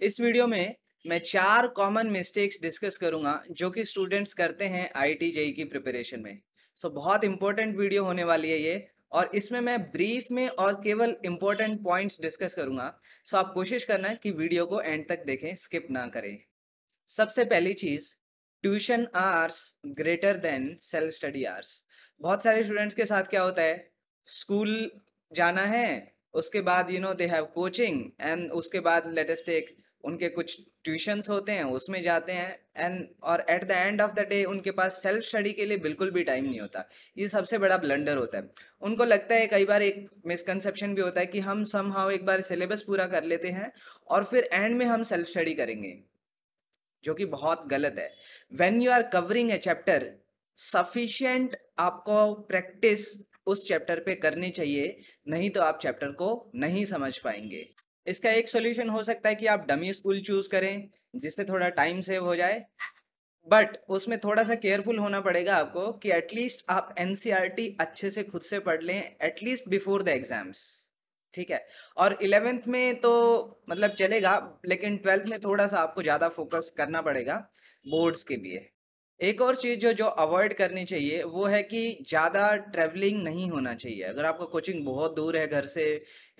इस वीडियो में मैं चार कॉमन मिस्टेक्स डिस्कस करूंगा जो कि स्टूडेंट्स करते हैं आई टी जेई की प्रिपरेशन में सो so, बहुत इंपॉर्टेंट वीडियो होने वाली है ये और इसमें मैं ब्रीफ में और केवल इंपॉर्टेंट पॉइंट्स डिस्कस करूंगा सो so, आप कोशिश करना कि वीडियो को एंड तक देखें स्किप ना करें सबसे पहली चीज़ tuition hours greater than self study hours बहुत सारे स्टूडेंट्स के साथ क्या होता है स्कूल जाना है उसके बाद you know they have coaching and उसके बाद लेटेस्ट एक उनके कुछ ट्यूशंस होते हैं उसमें जाते हैं एंड और at the end of the day उनके पास सेल्फ स्टडी के लिए बिल्कुल भी टाइम नहीं होता ये सबसे बड़ा ब्लंडर होता है उनको लगता है कई बार एक मिसकनसेप्शन भी होता है कि हम सम हाउ एक बार सिलेबस पूरा कर लेते हैं और फिर एंड में हम सेल्फ स्टडी करेंगे जो कि बहुत गलत है when you are covering a chapter sufficient आपको प्रैक्टिस उस चैप्टर पे करनी चाहिए नहीं तो आप चैप्टर को नहीं समझ पाएंगे इसका एक सोल्यूशन हो सकता है कि आप डमी स्कूल चूज करें जिससे थोड़ा टाइम सेव हो जाए बट उसमें थोड़ा सा केयरफुल होना पड़ेगा आपको कि एटलीस्ट आप एन e अच्छे से खुद से पढ़ लें एटलीस्ट बिफोर द एग्जाम्स ठीक है और इलेवेंथ में तो मतलब चलेगा लेकिन ट्वेल्थ में थोड़ा सा आपको ज़्यादा फोकस करना पड़ेगा बोर्ड्स के लिए एक और चीज़ जो जो अवॉइड करनी चाहिए वो है कि ज़्यादा ट्रैवलिंग नहीं होना चाहिए अगर आपका कोचिंग बहुत दूर है घर से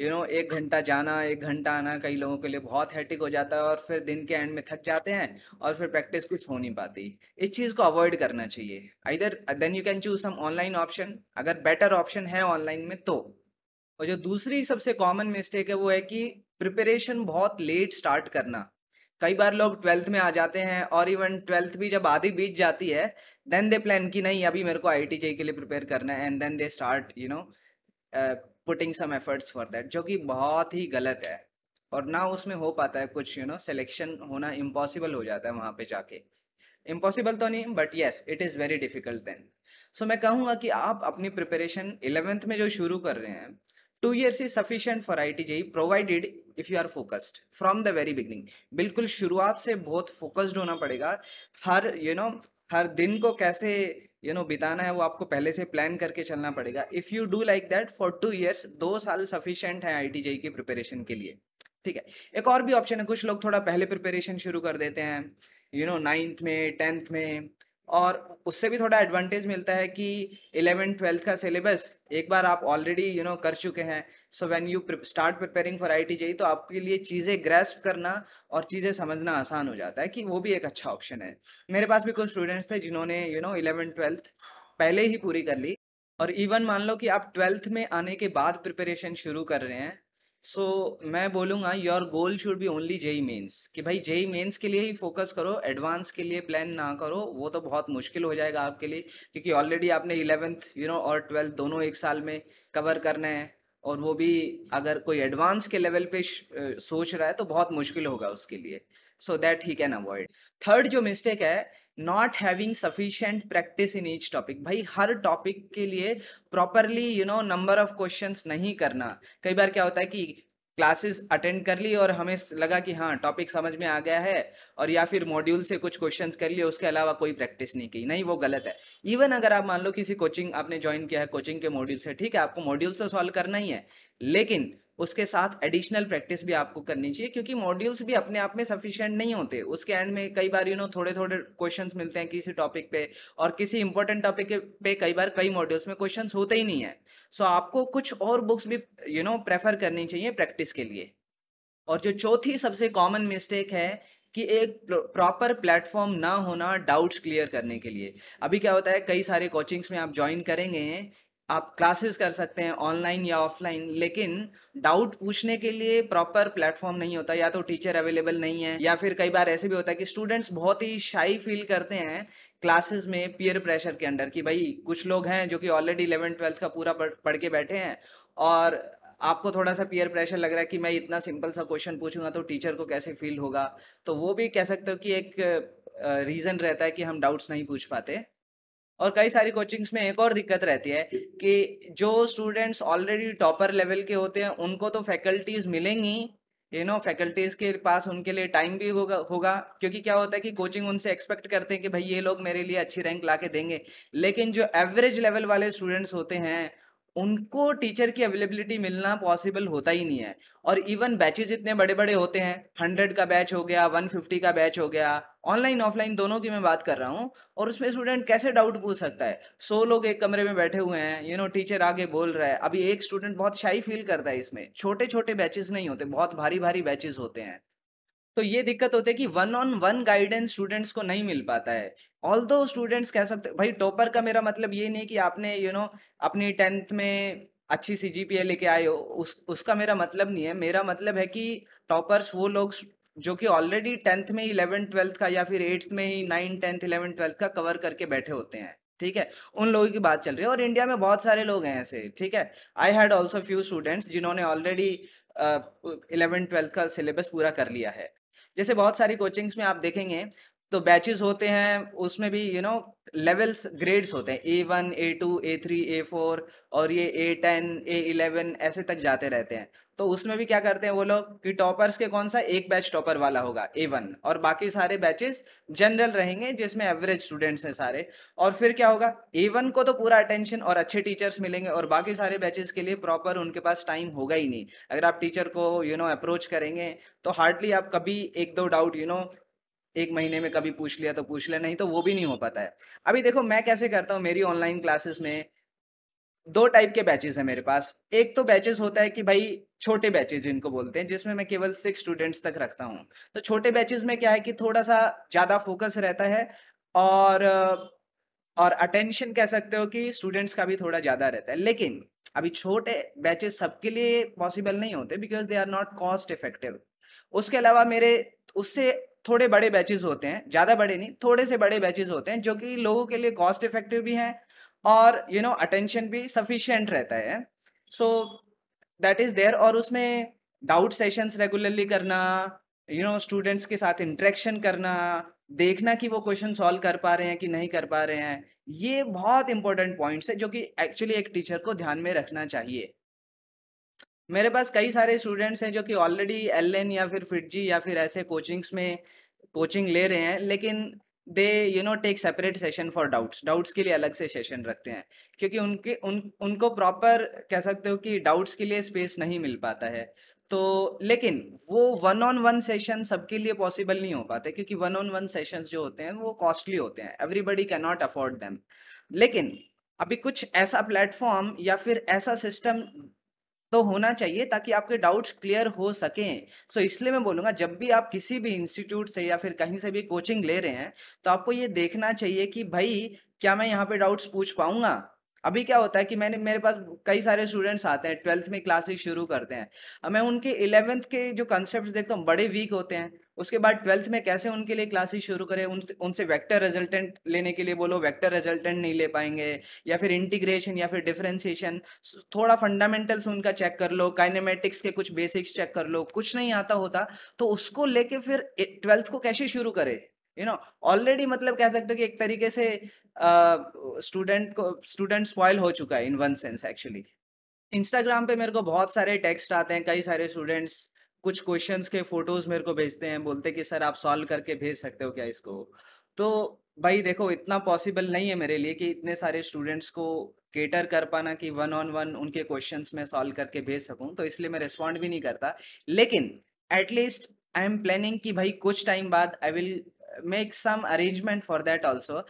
यू नो एक घंटा जाना एक घंटा आना कई लोगों के लिए बहुत हैटिक हो जाता है और फिर दिन के एंड में थक जाते हैं और फिर प्रैक्टिस कुछ हो नहीं पाती इस चीज़ को अवॉइड करना चाहिए इधर then you can choose some online option अगर बेटर ऑप्शन है ऑनलाइन में तो और जो दूसरी सबसे कॉमन मिस्टेक है वो है कि प्रिपरेशन बहुत लेट स्टार्ट करना कई बार लोग ट्वेल्थ में आ जाते हैं और इवन ट्वेल्थ भी जब आधी बीत जाती है देन दे प्लान कि नहीं अभी मेरे को आई टी के लिए प्रिपेयर करना है and then they start you know putting some efforts for that जो कि बहुत ही गलत है और ना उसमें हो पाता है कुछ यू नो सिलेक्शन होना इम्पॉसिबल हो जाता है वहाँ पे जाके इम्पॉसिबल तो नहीं but yes it is very difficult then so मैं कहूँगा कि आप अपनी प्रिपरेशन इलेवेंथ में जो शुरू कर रहे हैं two years is sufficient for I T provided if you are focused from the very beginning बिल्कुल शुरुआत से बहुत फोकस्ड होना पड़ेगा हर यू you नो know, हर दिन को कैसे यू you नो know, बिताना है वो आपको पहले से प्लान करके चलना पड़ेगा if you do like that for two years दो साल सफिशियंट है आई टी e की प्रिपरेशन के लिए ठीक है एक और भी ऑप्शन है कुछ लोग थोड़ा पहले प्रिपरेशन शुरू कर देते हैं यू नो नाइन्थ में टेंथ में और उससे भी थोड़ा एडवांटेज मिलता है कि इलेवन ट्वेल्थ का सिलेबस एक बार आप ऑलरेडी यू नो कर चुके हैं so when you start preparing for I T तो आपके लिए चीज़ें ग्रेस्प करना और चीज़ें समझना आसान हो जाता है कि वो भी एक अच्छा ऑप्शन है मेरे पास भी कुछ स्टूडेंट्स थे जिन्होंने यू नो इलेवन ट्वेल्थ पहले ही पूरी कर ली और इवन मान लो कि आप ट्वेल्थ में आने के बाद प्रिपरेशन शुरू कर रहे हैं सो so, मैं बोलूँगा your goal should be only JEE mains कि भाई जेई मेन्स e e के लिए ही फोकस करो एडवांस के लिए प्लान ना करो वो तो बहुत मुश्किल हो जाएगा आपके लिए क्योंकि ऑलरेडी आपने इलेवेंथ यू नो और ट्वेल्थ दोनों एक साल में कवर करना है और वो भी अगर कोई एडवांस के लेवल पे सोच रहा है तो बहुत मुश्किल होगा उसके लिए so that he can avoid third जो मिस्टेक है not having sufficient practice in each topic भाई हर टॉपिक के लिए properly you know number of question नहीं करना कई बार क्या होता है कि क्लासेस अटेंड कर ली और हमें लगा कि हाँ टॉपिक समझ में आ गया है और या फिर मॉड्यूल से कुछ क्वेश्चंस कर लिए उसके अलावा कोई प्रैक्टिस नहीं की नहीं वो गलत है इवन अगर आप मान लो किसी कोचिंग आपने ज्वाइन किया है कोचिंग के मॉड्यूल से ठीक है आपको मॉड्यूल से सॉल्व करना ही है लेकिन उसके साथ एडिशनल प्रैक्टिस भी आपको करनी चाहिए क्योंकि मॉड्यूल्स भी अपने आप में सफिशिएंट नहीं होते उसके एंड में कई बार यू नो थोड़े थोड़े क्वेश्चन मिलते हैं किसी टॉपिक पे और किसी इंपॉर्टेंट टॉपिक पे कई बार कई मॉड्यूल्स में क्वेश्चन होते ही नहीं है सो so, आपको कुछ और बुक्स भी यू नो प्रेफर करनी चाहिए प्रैक्टिस के लिए और जो चौथी सबसे कॉमन मिस्टेक है कि एक प्रॉपर प्लेटफॉर्म ना होना डाउट्स क्लियर करने के लिए अभी क्या होता है कई सारे कोचिंग्स में आप ज्वाइन करेंगे आप क्लासेस कर सकते हैं ऑनलाइन या ऑफलाइन लेकिन डाउट पूछने के लिए प्रॉपर प्लेटफॉर्म नहीं होता या तो टीचर अवेलेबल नहीं है या फिर कई बार ऐसे भी होता है कि स्टूडेंट्स बहुत ही शाई फील करते हैं क्लासेस में पीयर प्रेशर के अंडर कि भाई कुछ लोग हैं जो कि ऑलरेडी इलेवन ट्वेल्थ का पूरा पढ़ के बैठे हैं और आपको थोड़ा सा पीयर प्रेशर लग रहा है कि मैं इतना सिंपल सा क्वेश्चन पूछूंगा तो टीचर को कैसे फील होगा तो वो भी कह सकते हो कि एक रीज़न रहता है कि हम डाउट्स नहीं पूछ पाते और कई सारी कोचिंग्स में एक और दिक्कत रहती है कि जो स्टूडेंट्स ऑलरेडी टॉपर लेवल के होते हैं उनको तो फैकल्टीज़ मिलेंगी यू नो फैकल्टीज़ के पास उनके लिए टाइम भी होगा होगा क्योंकि क्या होता है कि कोचिंग उनसे एक्सपेक्ट करते हैं कि भाई ये लोग मेरे लिए अच्छी रैंक ला के देंगे लेकिन जो एवरेज लेवल वाले स्टूडेंट्स होते हैं उनको टीचर की अवेलेबिलिटी मिलना पॉसिबल होता ही नहीं है और इवन बैचेज इतने बड़े बड़े होते हैं हंड्रेड का बैच हो गया वन फिफ्टी का बैच हो गया ऑनलाइन ऑफलाइन दोनों की मैं बात कर रहा हूँ और उसमें स्टूडेंट कैसे डाउट पूछ सकता है सो लोग एक कमरे में बैठे हुए हैं यू नो टीचर आगे बोल रहा है अभी एक स्टूडेंट बहुत शाही फील करता है इसमें छोटे छोटे बैचेज नहीं होते बहुत भारी भारी बैचेज होते हैं तो ये दिक्कत होती है कि one on one guidance students को नहीं मिल पाता है ऑल दो स्टूडेंट्स कह सकते भाई टॉपर का मेरा मतलब ये नहीं कि आपने यू you नो know, अपनी टेंथ में अच्छी सी जी लेके आए हो उस उसका मेरा मतलब नहीं है मेरा मतलब है कि टॉपर्स वो लोग जो कि ऑलरेडी टेंथ में इलेवन ट्वेल्थ का या फिर एट्थ में ही नाइन टेंथ इलेवन ट्वेल्थ का कवर करके बैठे होते हैं ठीक है उन लोगों की बात चल रही है और इंडिया में बहुत सारे लोग हैं ऐसे ठीक है I had also few students जिन्होंने ऑलरेडी इलेवन ट्वेल्थ का सिलेबस पूरा कर लिया है जैसे बहुत सारी कोचिंग्स में आप देखेंगे तो बैचेस होते हैं उसमें भी यू नो लेवल्स ग्रेड्स होते हैं A one A two A three A four और ये ए टेन ए इलेवन ऐसे तक जाते रहते हैं तो उसमें भी क्या करते हैं वो लोग कि टॉपर्स के कौन सा एक बैच टॉपर वाला होगा ए वन और बाकी सारे बैचेस जनरल रहेंगे जिसमें एवरेज स्टूडेंट्स हैं सारे और फिर क्या होगा ए वन को तो पूरा अटेंशन और अच्छे टीचर्स मिलेंगे और बाकी सारे बैचेस के लिए प्रॉपर उनके पास टाइम होगा ही नहीं अगर आप टीचर को यू नो अप्रोच करेंगे तो हार्डली आप कभी एक दो डाउट यू नो एक महीने में कभी पूछ लिया तो पूछ लिया नहीं तो वो भी नहीं हो पाता है अभी देखो मैं कैसे करता हूँ मेरी ऑनलाइन क्लासेस में दो टाइप के बैचेस हैं मेरे पास एक तो बैचेस होता है कि भाई छोटे बैचेस जिनको बोलते हैं जिसमें मैं केवल सिक्स स्टूडेंट्स तक रखता हूँ तो छोटे बैचेज में क्या है कि थोड़ा सा ज़्यादा फोकस रहता है और और अटेंशन कह सकते हो कि स्टूडेंट्स का भी थोड़ा ज़्यादा रहता है लेकिन अभी छोटे बैचेस सबके लिए पॉसिबल नहीं होते because they are not cost effective उसके अलावा मेरे उससे थोड़े बड़े बैचेज होते हैं ज़्यादा बड़े नहीं थोड़े से बड़े बैचेज होते हैं जो कि लोगों के लिए कॉस्ट इफेक्टिव भी हैं और यू नो अटेंशन भी सफिशियंट रहता है सो दैट इज़ देयर और उसमें डाउट सेशंस रेगुलरली करना यू नो स्टूडेंट्स के साथ इंट्रैक्शन करना देखना कि वो क्वेश्चन सॉल्व कर पा रहे हैं कि नहीं कर पा रहे हैं ये बहुत इंपॉर्टेंट पॉइंट्स है जो कि एक्चुअली एक टीचर को ध्यान में रखना चाहिए मेरे पास कई सारे स्टूडेंट्स हैं जो कि ऑलरेडी एल या फिर फिटजी या फिर ऐसे कोचिंग्स में कोचिंग ले रहे हैं लेकिन they you know take separate session for doubts doubts के लिए अलग से सेशन रखते हैं क्योंकि उनके उन उनको प्रॉपर कह सकते हो कि डाउट्स के लिए स्पेस नहीं मिल पाता है तो लेकिन वो वन ऑन वन सेशन सबके लिए पॉसिबल नहीं हो पाते क्योंकि वन ऑन वन सेशन जो होते हैं वो कॉस्टली होते हैं everybody can not afford them लेकिन अभी कुछ ऐसा प्लेटफॉर्म या फिर ऐसा सिस्टम तो होना चाहिए ताकि आपके डाउट्स क्लियर हो सकें सो so, इसलिए मैं बोलूँगा जब भी आप किसी भी इंस्टीट्यूट से या फिर कहीं से भी कोचिंग ले रहे हैं तो आपको ये देखना चाहिए कि भाई क्या मैं यहाँ पे डाउट्स पूछ पाऊँगा अभी क्या होता है कि मैंने मेरे पास कई सारे स्टूडेंट्स आते हैं ट्वेल्थ में क्लासेस शुरू करते हैं अब मैं उनके इलेवेंथ के जो कंसेप्ट देखता हूँ बड़े वीक होते हैं उसके बाद ट्वेल्थ में कैसे उनके लिए क्लासेस शुरू करें उन, उनसे वेक्टर रिजल्टेंट लेने के लिए बोलो वेक्टर रिजल्टेंट नहीं ले पाएंगे या फिर इंटीग्रेशन या फिर डिफ्रेंसिएशन थोड़ा फंडामेंटल्स उनका चेक कर लो काइनेमेटिक्स के कुछ बेसिक्स चेक कर लो कुछ नहीं आता होता तो उसको लेके फिर ट्वेल्थ को कैसे शुरू करे यू नो ऑलरेडी मतलब कह सकते हो कि एक तरीके से स्टूडेंट uh, को स्टूडेंट स्पॉयल हो चुका है in one sense actually Instagram पे मेरे को बहुत सारे टेक्स्ट आते हैं कई सारे स्टूडेंट्स कुछ क्वेश्चंस के फोटोज मेरे को भेजते हैं बोलते हैं कि सर आप सॉल्व करके भेज सकते हो क्या इसको तो भाई देखो इतना पॉसिबल नहीं है मेरे लिए कि इतने सारे स्टूडेंट्स को केटर कर पाना कि वन ऑन वन उनके क्वेश्चंस में सॉल्व करके भेज सकूं तो इसलिए मैं रिस्पॉन्ड भी नहीं करता लेकिन एटलीस्ट आई एम प्लानिंग कि भाई कुछ टाइम बाद I will make some arrangement for that also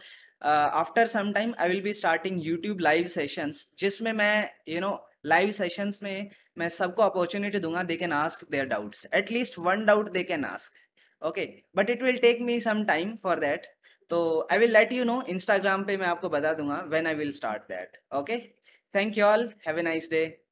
after some time I will be starting YouTube live sessions जिसमें मैं you you know know, live sessions में मैं सबको अपॉर्चुनिटी दूंगा they can ask their doubts at least one doubt they can ask okay but it will take me some time for that तो I will let you know Instagram पे मैं आपको बता दूंगा when I will start that okay thank you all have a nice day